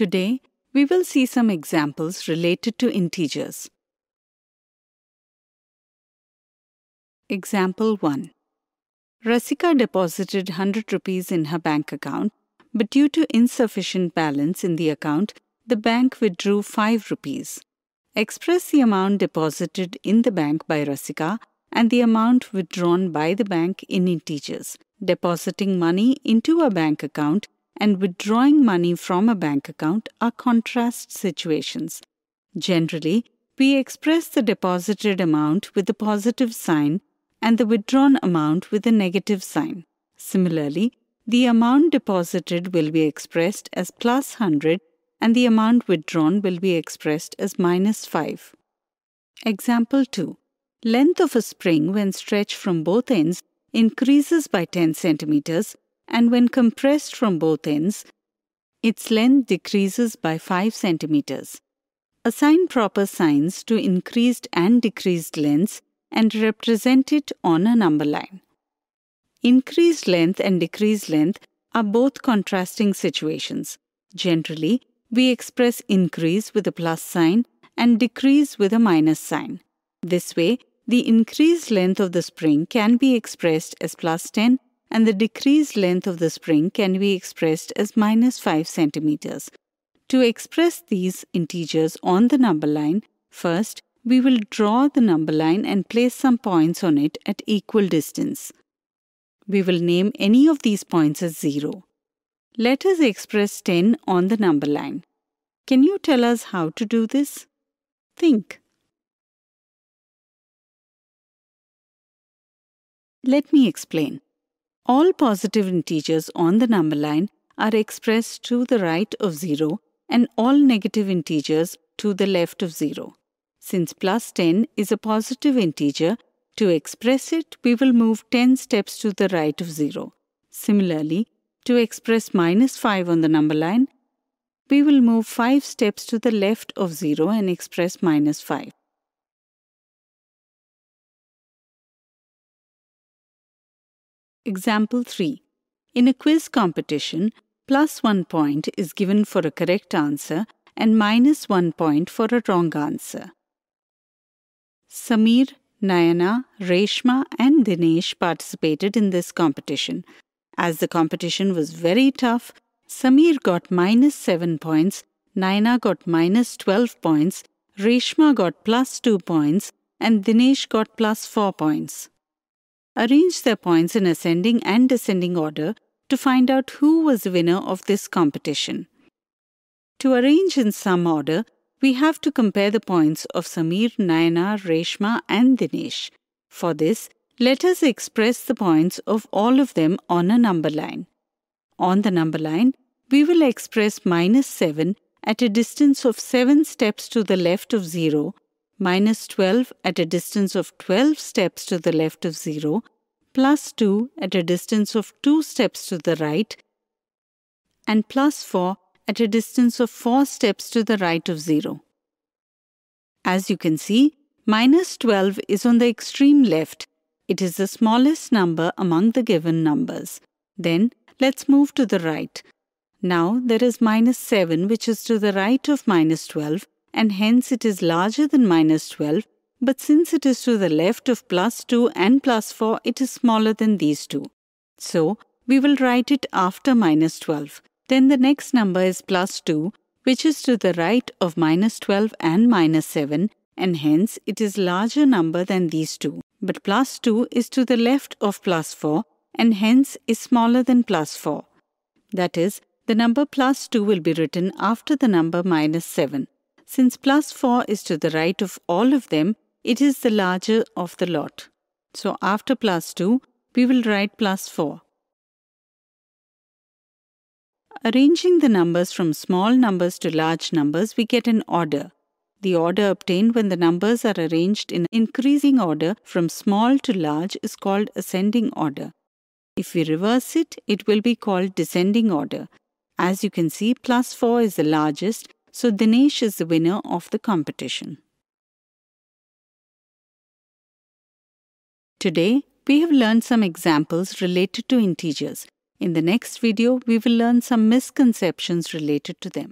Today, we will see some examples related to integers. Example 1. Rasika deposited 100 rupees in her bank account, but due to insufficient balance in the account, the bank withdrew 5 rupees. Express the amount deposited in the bank by Rasika and the amount withdrawn by the bank in integers. Depositing money into a bank account and withdrawing money from a bank account are contrast situations. Generally, we express the deposited amount with a positive sign and the withdrawn amount with a negative sign. Similarly, the amount deposited will be expressed as plus 100 and the amount withdrawn will be expressed as minus 5. Example 2. Length of a spring when stretched from both ends increases by 10 centimeters and when compressed from both ends, its length decreases by 5 centimeters. Assign proper signs to increased and decreased lengths and represent it on a number line. Increased length and decreased length are both contrasting situations. Generally, we express increase with a plus sign and decrease with a minus sign. This way, the increased length of the spring can be expressed as plus 10 and the decreased length of the spring can be expressed as minus 5 centimeters. To express these integers on the number line, first we will draw the number line and place some points on it at equal distance. We will name any of these points as 0. Let us express 10 on the number line. Can you tell us how to do this? Think. Let me explain. All positive integers on the number line are expressed to the right of 0 and all negative integers to the left of 0. Since plus 10 is a positive integer, to express it, we will move 10 steps to the right of 0. Similarly, to express minus 5 on the number line, we will move 5 steps to the left of 0 and express minus 5. Example 3. In a quiz competition, plus 1 point is given for a correct answer and minus 1 point for a wrong answer. Samir, Nayana, Reshma, and Dinesh participated in this competition. As the competition was very tough, Samir got minus 7 points, Nayana got minus 12 points, Reshma got plus 2 points, and Dinesh got plus 4 points. Arrange their points in ascending and descending order to find out who was the winner of this competition. To arrange in some order, we have to compare the points of Samir, Nayana, Reshma, and Dinesh. For this, let us express the points of all of them on a number line. On the number line, we will express minus 7 at a distance of 7 steps to the left of 0 minus 12 at a distance of 12 steps to the left of 0, plus 2 at a distance of 2 steps to the right, and plus 4 at a distance of 4 steps to the right of 0. As you can see, minus 12 is on the extreme left. It is the smallest number among the given numbers. Then, let's move to the right. Now, there is minus 7 which is to the right of minus 12 and hence it is larger than minus 12, but since it is to the left of plus 2 and plus 4, it is smaller than these two. So, we will write it after minus 12. Then the next number is plus 2, which is to the right of minus 12 and minus 7, and hence it is larger number than these two. But plus 2 is to the left of plus 4, and hence is smaller than plus 4. That is, the number plus 2 will be written after the number minus 7. Since plus 4 is to the right of all of them, it is the larger of the lot. So after plus 2, we will write plus 4. Arranging the numbers from small numbers to large numbers, we get an order. The order obtained when the numbers are arranged in increasing order from small to large is called ascending order. If we reverse it, it will be called descending order. As you can see, plus 4 is the largest so Dinesh is the winner of the competition. Today, we have learned some examples related to integers. In the next video, we will learn some misconceptions related to them.